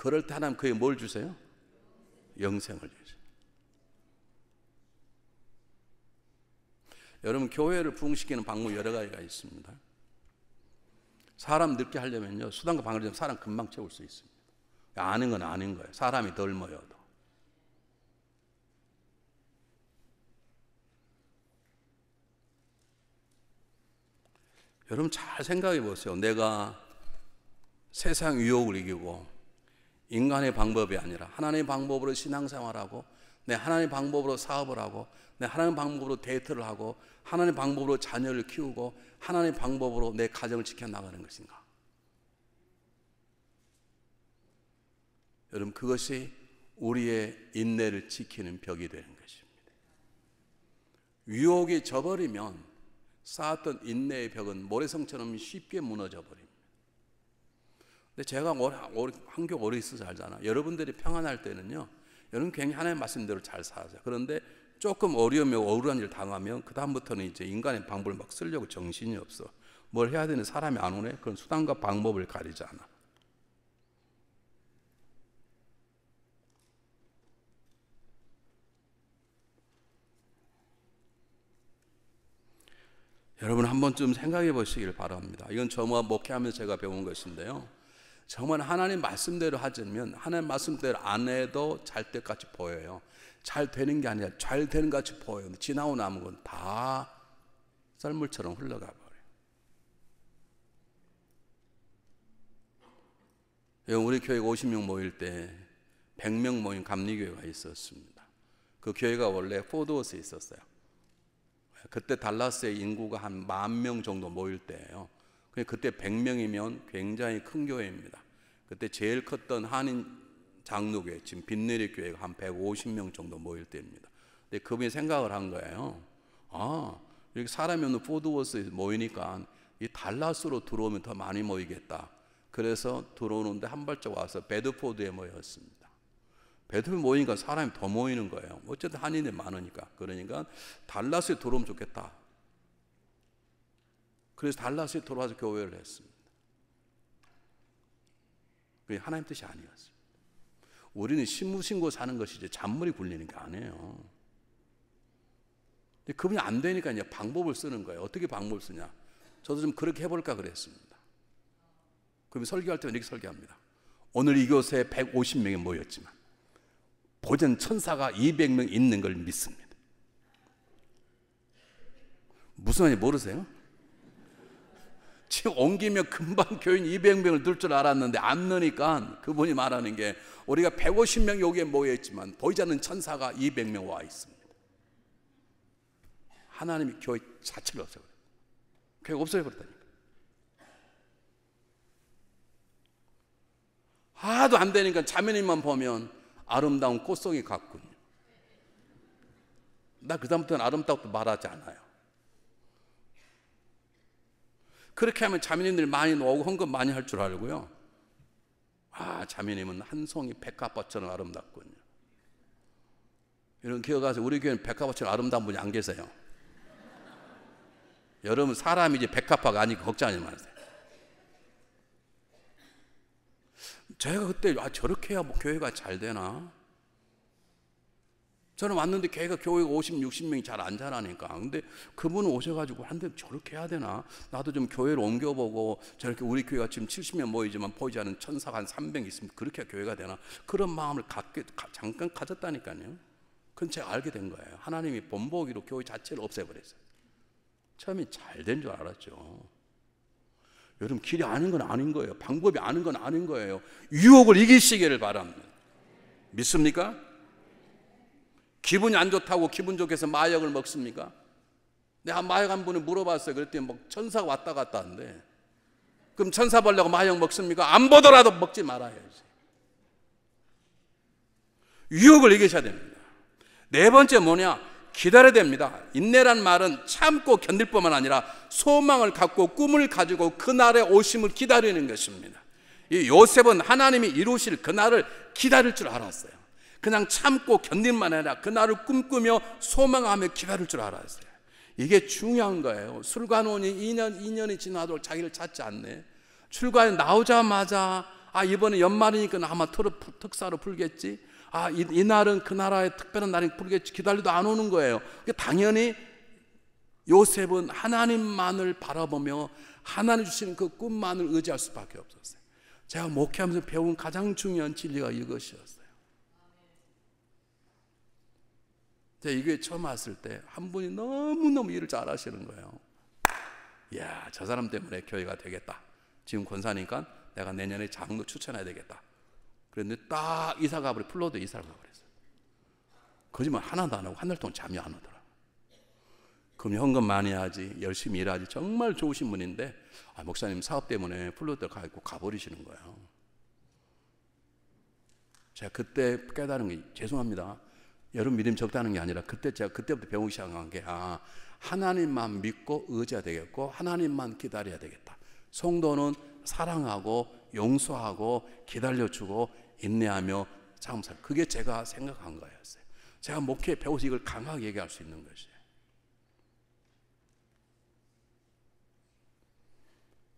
그럴 때 하나님 그에게 뭘 주세요? 영생을 주세요. 여러분 교회를 부흥시키는 방법 여러 가지가 있습니다. 사람 늦게 하려면요 수단과 방을 좀 사람 금방 채울 수 있습니다. 아는 건 아는 거예요. 사람이 덜 모여도. 여러분 잘 생각해 보세요. 내가 세상 유혹을 이기고 인간의 방법이 아니라 하나님의 방법으로 신앙생활하고 내 하나님의 방법으로 사업을 하고 내 하나님의 방법으로 데이트를 하고 하나님의 방법으로 자녀를 키우고 하나님의 방법으로 내 가정을 지켜 나가는 것인가? 여러분 그것이 우리의 인내를 지키는 벽이 되는 것입니다. 유혹이 저버리면 쌓았던 인내의 벽은 모래성처럼 쉽게 무너져 버립니다. 근데 제가 오래, 오래, 한교 오래 있어 살잖아. 여러분들이 평안할 때는요. 여러분 굉장히 하나님 말씀대로 잘 사세요. 그런데 조금 어려움이 억울한 일 당하면 그 다음부터는 이제 인간의 방법을 막 쓰려고 정신이 없어. 뭘 해야 되는 사람이 안 오네. 그런 수단과 방법을 가리지 않아. 여러분 한 번쯤 생각해 보시길 바랍니다. 이건 저와 목회하면서 제가 배운 것인데요. 정말 하나님 말씀대로 하자면 하나님 말씀대로 안 해도 잘 때까지 보여요. 잘 되는 게 아니라 잘 되는 같이 보여요. 지나고 남은 건다 썰물처럼 흘러가 버려요. 우리 교회 50명 모일 때 100명 모인 감리교회가 있었습니다. 그 교회가 원래 포드워스에 있었어요. 그때 달라스의 인구가 한 만 명 정도 모일 때예요. 그때 100명이면 굉장히 큰 교회입니다. 그때 제일 컸던 한인 장로교회, 지금 빛내리 교회가 한 150명 정도 모일 때입니다. 근데 그분이 생각을 한 거예요. 아, 이렇게 사람이 없는 포드워스에 모이니까 이 달라스로 들어오면 더 많이 모이겠다. 그래서 들어오는데 한 발짝 와서 베드포드에 모였습니다. 베드포드 모이니까 사람이 더 모이는 거예요. 어쨌든 한인이 많으니까. 그러니까 달라스에 들어오면 좋겠다. 그래서 달라스에 돌아와서 교회를 했습니다. 그게 하나님 뜻이 아니었습니다. 우리는 신무신고 사는 것이지 잔머리 굴리는 게 아니에요. 근데 그분이 안 되니까 이제 방법을 쓰는 거예요. 어떻게 방법을 쓰냐? 저도 좀 그렇게 해볼까 그랬습니다. 그럼 설교할 때 이렇게 설교합니다. 오늘 이교에 150명이 모였지만 보전 천사가 200명 있는 걸 믿습니다. 무슨 말인지 모르세요? 지금 옮기면 금방 [LAUGHS] 교인 200명을 들줄 알았는데 안 넣으니까 그분이 말하는 게 우리가 150명 여기에 모여 있지만 보이지 않는 천사가 200명 와 있습니다. 하나님이 교회 자체를 없애버려. 교회 없애버렸다니까. 하도안 되니까 자매님만 보면 아름다운 꽃송이 같군요. 나 그다음부터는 아름답고 말하지 않아요. 그렇게 하면 자매님들 많이 노오고 헌금 많이 할 줄 알고요. 아, 자매님은 한 송이 백합밭처럼 아름답군요. 이런 기억하세요. 우리 교회는 백합밭처럼 아름다운 분이 안 계세요. 여러분, 사람이 이제 백합화가 아니고 걱정하지 마세요. 제가 그때, 아, 저렇게 해야 뭐 교회가 잘 되나? 저는 왔는데 걔가 교회 가 50, 60명이 잘 안 자라니까. 근데 그분은 오셔가지고 한데 저렇게 해야 되나? 나도 좀 교회를 옮겨보고 저렇게 우리 교회가 지금 70명 모이지만 보이지 않은 천사가 한300명 있으면 그렇게 교회가 되나? 그런 마음을 갖게, 잠깐 가졌다니까요. 그건 제가 알게 된 거예요. 하나님이 본보기로 교회 자체를 없애버렸어요. 처음에 잘 된 줄 알았죠. 여러분 길이 아닌건 아닌 거예요. 방법이 아닌건 아닌 거예요. 유혹을 이기시기를 바랍니다. 믿습니까? 기분이 안 좋다고 기분 좋게 해서 마약을 먹습니까? 내가 마약 한 분을 물어봤어요. 그랬더니 막 천사가 왔다 갔다 한데 그럼 천사 보려고 마약 먹습니까? 안 보더라도 먹지 말아야지. 유혹을 이기셔야 됩니다. 네 번째 뭐냐? 기다려야 됩니다. 인내란 말은 참고 견딜 뿐만 아니라 소망을 갖고 꿈을 가지고 그날의 오심을 기다리는 것입니다. 이 요셉은 하나님이 이루실 그날을 기다릴 줄 알았어요. 그냥 참고 견딜만 해라. 그날을 꿈꾸며 소망하며 기다릴 줄 알아야 요 이게 중요한 거예요. 술관원이 2년, 2년이 지나도록 자기를 찾지 않네. 출관에 나오자마자, 아, 이번에 연말이니까 아마 특사로 풀겠지. 아, 이, 이날은 그 나라의 특별한 날이 풀겠지. 기다려도 안 오는 거예요. 그러니까 당연히 요셉은 하나님만을 바라보며 하나님 주시는 그 꿈만을 의지할 수밖에 없었어요. 제가 목회하면서 배운 가장 중요한 진리가 이것이었어요. 제가 이교회 처음 왔을 때 한 분이 너무너무 일을 잘 하시는 거예요. 이야, 저 사람 때문에 교회가 되겠다. 지금 권사니까 내가 내년에 장로 추천해야 되겠다. 그랬는데 딱 이사 가버려, 플로드 이사가버렸어 거짓말 하나도 안 하고 한 달 동안 잠이 안 오더라. 그럼 현금 많이 하지, 열심히 일하지. 정말 좋으신 분인데, 아, 목사님 사업 때문에 플로드 가있고 가버리시는 거예요. 제가 그때 깨달은 게 죄송합니다. 여러분 믿음 적다는 게 아니라 그때 제가 그때부터 배우기 시작한 게 아, 하나님만 믿고 의지해야 되겠고 하나님만 기다려야 되겠다. 성도는 사랑하고 용서하고 기다려주고 인내하며 참살. 그게 제가 생각한 거였어요. 제가 목회 배워서 이걸 강하게 얘기할 수 있는 것이에요.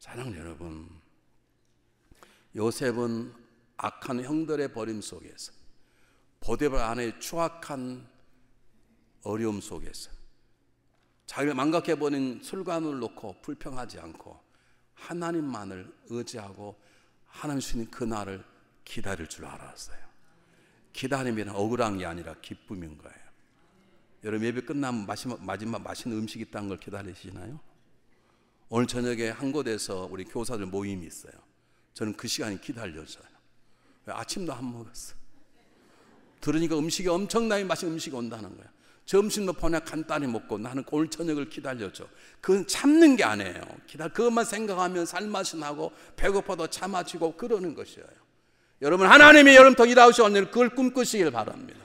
사랑 여러분, 요셉은 악한 형들의 버림 속에서 보대 안에 추악한 어려움 속에서 자기를 망각해버린 술관을 놓고 불평하지 않고 하나님만을 의지하고 하나님 주신 그날을 기다릴 줄 알았어요. 기다림이란 억울한 게 아니라 기쁨인 거예요. 여러분 예배 끝나면 마지막, 마지막 맛있는 음식 있다는 걸 기다리시나요? 오늘 저녁에 한 곳에서 우리 교사들 모임이 있어요. 저는 그 시간이 기다려져요. 아침도 안 먹었어. 요 들으니까 음식이 엄청나게 맛이 음식이 온다는 거야. 점심도 보내 간단히 먹고 나는 오늘 저녁을 기다려줘. 그건 참는 게 아니에요. 기다 그것만 생각하면 살맛이 나고 배고파도 참아지고 그러는 것이에요. 여러분 하나님이 여러분 더 일하시오 오늘 그걸 꿈꾸시길 바랍니다.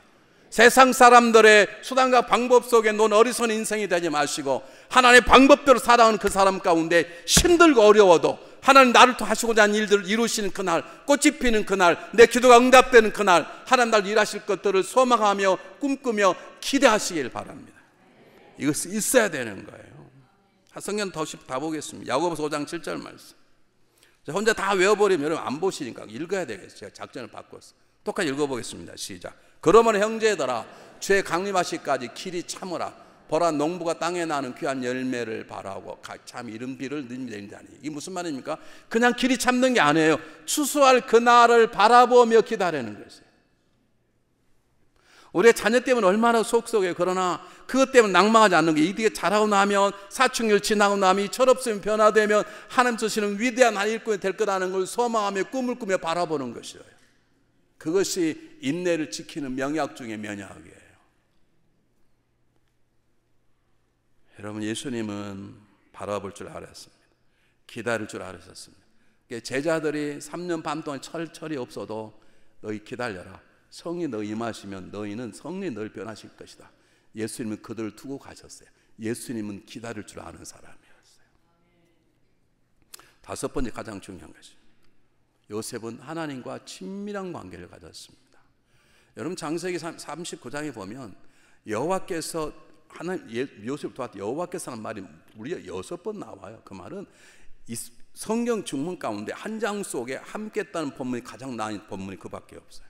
세상 사람들의 수단과 방법 속에 논 어리석은 인생이 되지 마시고 하나님의 방법대로 살아온 그 사람 가운데 힘들고 어려워도 하나님 나를 통 하시고자 하는 일들을 이루시는 그날, 꽃이 피는 그날, 내 기도가 응답되는 그날, 하나님 날 일하실 것들을 소망하며 꿈꾸며 기대하시길 바랍니다. 이것이 있어야 되는 거예요. 아, 성경 더다 보겠습니다. 야고보서 5장 7절 말씀. 혼자 다 외워버리면 안 보시니까 읽어야 되겠어요. 제가 작전을 바꿨어. 똑같이 읽어보겠습니다. 시작. 그러므로 형제들아, 죄 강림하시까지 길이 참으라. 보라 농부가 땅에 나는 귀한 열매를 바라고 참 이른비를 내린다니 이게 무슨 말입니까? 그냥 길이 참는 게 아니에요 추수할 그날을 바라보며 기다리는 것이요 우리의 자녀 때문에 얼마나 속속해 그러나 그것 때문에 낭망하지 않는 게 이게 자라고 나면 사춘기를 지나고 나면 이 철없음이 변화되면 하나님 주시는 위대한 한 일꾼이 될 거라는 걸 소망하며 꿈을 꾸며 바라보는 것이에요 그것이 인내를 지키는 명약 중의 명약이에요 여러분 예수님은 바라볼 줄 알았습니다. 기다릴 줄 알았었습니다. 그러니까 제자들이 3년 반 동안 철철이 없어도 너희 기다려라. 성이 너희 임하시면 너희는 성이 널 변하실 것이다. 예수님은 그들을 두고 가셨어요. 예수님은 기다릴 줄 아는 사람이었어요. 다섯 번째 가장 중요한 것이 요셉은 하나님과 친밀한 관계를 가졌습니다. 여러분 장세기 39장에 보면 여호와께서 하나님 예, 요셉을 도 여호와께서는 말이 무려 여섯 번 나와요. 그 말은 성경 중문 가운데 한 장 속에 함께했다는 본문이 가장 나은 본문이 그밖에 없어요.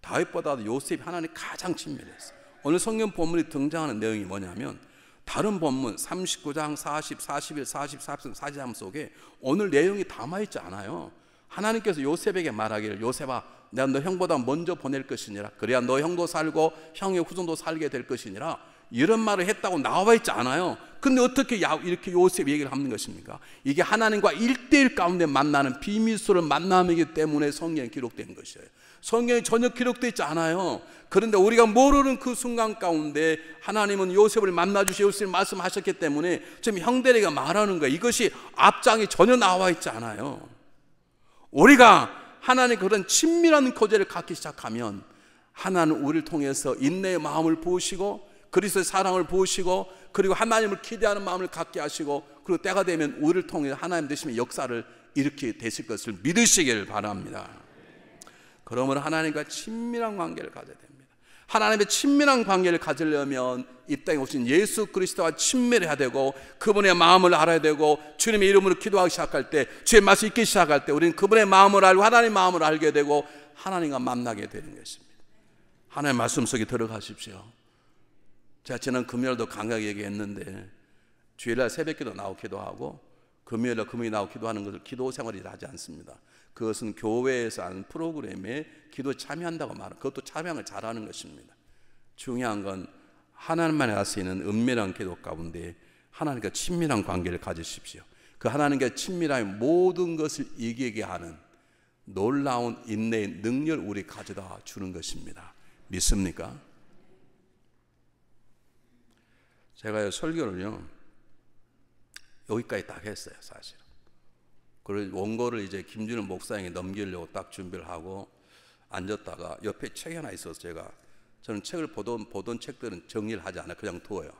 다윗보다도 요셉이 하나님 가장 친밀했어요. 오늘 성경 본문이 등장하는 내용이 뭐냐면 다른 본문 39장 40, 41, 44, 43 속에 오늘 내용이 담아 있지 않아요. 하나님께서 요셉에게 말하기를 요셉아 내가 너 형보다 먼저 보낼 것이니라 그래야 너 형도 살고 형의 후손도 살게 될 것이니라 이런 말을 했다고 나와 있지 않아요. 근데 어떻게 야, 이렇게 요셉 얘기를 하는 것입니까? 이게 하나님과 일대일 가운데 만나는 비밀스러 만남이기 때문에 성경에 기록된 것이에요. 성경에 전혀 기록되어 있지 않아요. 그런데 우리가 모르는 그 순간 가운데 하나님은 요셉을 만나주시 요셉을 말씀하셨기 때문에 지금 형대리가 말하는 거예요. 이것이 앞장이 전혀 나와 있지 않아요. 우리가 하나님 그런 친밀한 교제를 갖기 시작하면 하나는 우리를 통해서 인내의 마음을 부으시고 그리스도의 사랑을 보시고 그리고 하나님을 기대하는 마음을 갖게 하시고 그리고 때가 되면 우리를 통해 하나님 되시면 역사를 일으키게 되실 것을 믿으시길 바랍니다. 그러므로 하나님과 친밀한 관계를 가져야 됩니다. 하나님의 친밀한 관계를 가지려면 이 땅에 오신 예수 그리스도와 친밀해야 되고 그분의 마음을 알아야 되고 주님의 이름으로 기도하기 시작할 때 주의 말씀 읽기 시작할 때 우리는 그분의 마음을 알고 하나님의 마음을 알게 되고 하나님과 만나게 되는 것입니다. 하나님의 말씀 속에 들어가십시오. 제가 지난 금요일도 강하게 얘기했는데 주일날 새벽기도 나오기도 하고 금요일날 금요일 나오기도 하는 것을 기도 생활이 라 하지 않습니다. 그것은 교회에서 하는 프로그램에 기도 참여한다고 말하 그것도 참여를 잘하는 것입니다. 중요한 건 하나님만이 할수 있는 은밀한 기도 가운데 하나님과 친밀한 관계를 가지십시오. 그 하나님과 친밀한 모든 것을 이기게 하는 놀라운 인내의 능력을 우리 가져다 주는 것입니다. 믿습니까? 제가 설교를요, 여기까지 딱 했어요, 사실은. 그리고 원고를 이제 김준호 목사에게 넘기려고 딱 준비를 하고 앉았다가 옆에 책이 하나 있어서 제가 저는 책을 보던, 보던 책들은 정리를 하지 않아요. 그냥 두어요.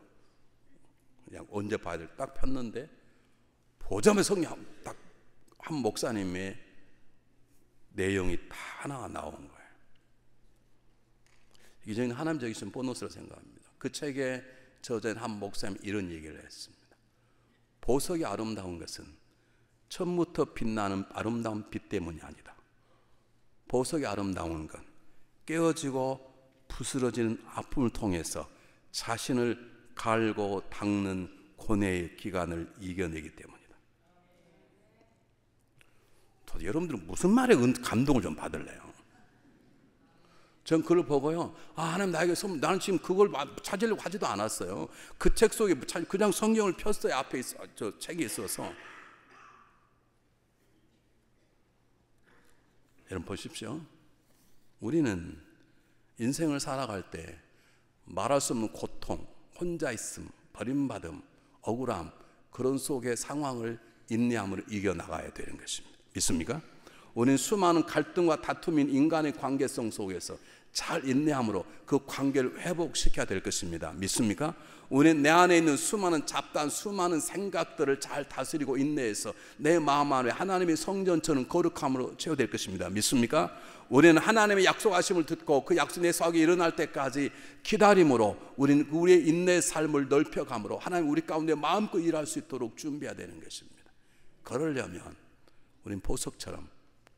그냥 언제 봐야 될지딱 폈는데 보자마자 성령 딱한 목사님의 내용이 다 하나 나온 거예요. 이게 저는 하나님적인 보너스라 생각합니다. 그 책에 저전 한 목사님 이런 얘기를 했습니다. 보석이 아름다운 것은 처음부터 빛나는 아름다운 빛 때문이 아니다. 보석이 아름다운 건 깨어지고 부스러지는 아픔을 통해서 자신을 갈고 닦는 고뇌의 기간을 이겨내기 때문이다. 도대체 여러분들은 무슨 말에 감동을 좀 받을래요? 전 그걸 보고요. 아, 하나님 나에게 선 나는 지금 그걸 찾으려고 하지도 않았어요. 그 책 속에 뭐 그냥 성경을 폈어요. 앞에 있어, 저 책이 있어서. 여러분 보십시오. 우리는 인생을 살아갈 때 말할 수 없는 고통, 혼자 있음, 버림받음, 억울함 그런 속의 상황을 인내함으로 이겨 나가야 되는 것입니다. 믿습니까? 우리는 수많은 갈등과 다툼인 인간의 관계성 속에서 잘 인내함으로 그 관계를 회복시켜야 될 것입니다. 믿습니까? 우리내 안에 있는 수많은 잡단, 수많은 생각들을 잘 다스리고 인내해서 내 마음 안에 하나님의 성전처럼 거룩함으로 채워될 것입니다. 믿습니까? 우리는 하나님의 약속하심을 듣고 그 약속의 서기 일어날 때까지 기다림으로 우리는 그 우리의 인내 삶을 넓혀감으로 하나님 우리 가운데 마음껏 일할 수 있도록 준비해야 되는 것입니다. 그러려면 우린 보석처럼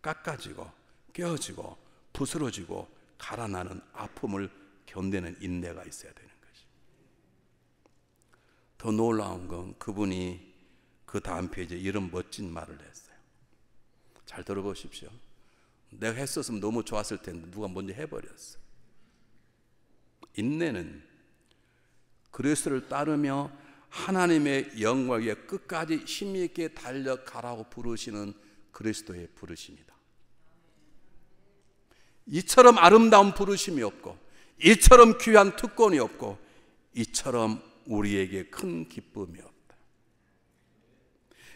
깎아지고 깨어지고 부스러지고 갈아나는 아픔을 견디는 인내가 있어야 되는 거지. 더 놀라운 건 그분이 그 다음 페이지에 이런 멋진 말을 했어요. 잘 들어보십시오. 내가 했었으면 너무 좋았을 텐데 누가 먼저 해버렸어. 인내는 그리스도를 따르며 하나님의 영광 에 끝까지 힘있게 달려가라고 부르시는 그리스도의 부르심이다. 이처럼 아름다운 부르심이 없고 이처럼 귀한 특권이 없고 이처럼 우리에게 큰 기쁨이 없다.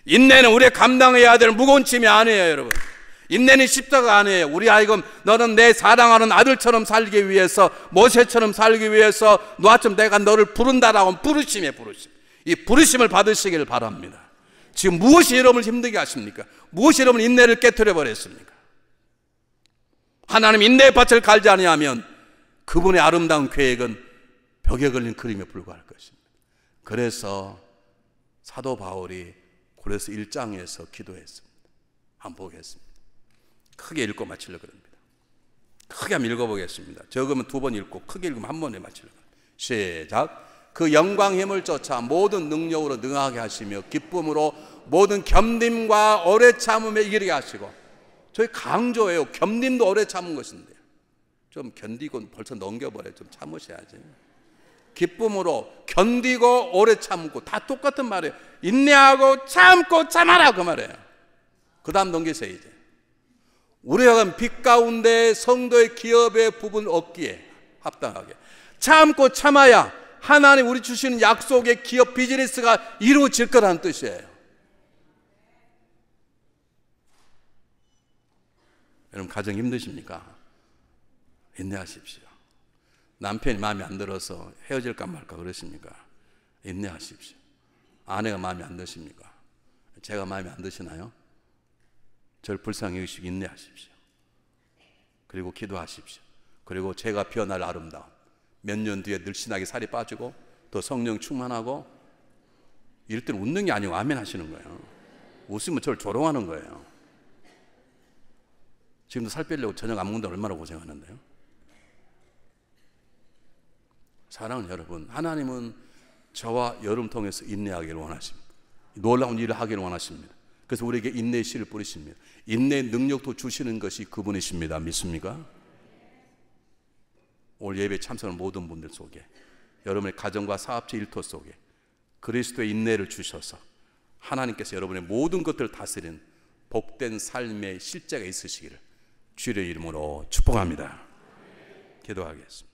인내는 우리의 감당해야 될 무거운 짐이 아니에요, 여러분. 인내는 십자가 아니에요. 우리 아이금 너는 내 사랑하는 아들처럼 살기 위해서 모세처럼 살기 위해서 너처럼 내가 너를 부른다라고 부르심에 부르심. 이 부르심을 받으시기 바랍니다. 지금 무엇이 여러분을 힘들게 하십니까? 무엇이 여러분 인내를 깨뜨려 버렸습니까? 하나님 인내의 밭을 갈지 아니하면 그분의 아름다운 계획은 벽에 걸린 그림에 불과할 것입니다. 그래서 사도 바울이 고레스 1장에서 기도했습니다. 한 보겠습니다. 크게 읽고 마치려고 합니다. 크게 한번 읽어보겠습니다. 적으면 두 번 읽고 크게 읽으면 한 번에 마치려고 합니다. 시작. 그 영광힘을 쫓아 모든 능력으로 능하게 하시며 기쁨으로 모든 겸림과 오래 참음에 이르게 하시고 저희 강조해요견림도 오래 참은 것인데. 좀 견디고 벌써 넘겨버려. 좀 참으셔야지. 기쁨으로 견디고 오래 참고 다 똑같은 말이에요. 인내하고 참고 참아라 그 말이에요. 그 다음 넘기세요 이제. 우리가 빛 가운데 성도의 기업의 부분 얻기에 합당하게 참고 참아야 하나님 우리 주시는 약속의 기업 비즈니스가 이루어질 거라는 뜻이에요. 여러분 가정 힘드십니까? 인내하십시오. 남편이 마음에 안 들어서 헤어질까 말까 그러십니까? 인내하십시오. 아내가 마음에 안 드십니까? 제가 마음에 안 드시나요? 절 불쌍히 여기시고 인내하십시오. 그리고 기도하십시오. 그리고 제가 변할 아름다움. 몇 년 뒤에 늘씬하게 살이 빠지고 또 성령 충만하고 이럴 때는 웃는 게 아니고 아멘 하시는 거예요. 웃으면 저를 조롱하는 거예요. 지금도 살 빼려고 저녁 안 먹는데 얼마나 고생하는데요. 사랑하는 여러분, 하나님은 저와 여름 통해서 인내하기를 원하십니다. 놀라운 일을 하기를 원하십니다. 그래서 우리에게 인내의 씨를 뿌리십니다. 인내 능력도 주시는 것이 그분이십니다. 믿습니까? 올 예배 참석하는 모든 분들 속에 여러분의 가정과 사업체 일터 속에 그리스도의 인내를 주셔서 하나님께서 여러분의 모든 것들을 다스리는 복된 삶의 실제가 있으시기를 주의 이름으로 축복합니다. 기도하겠습니다.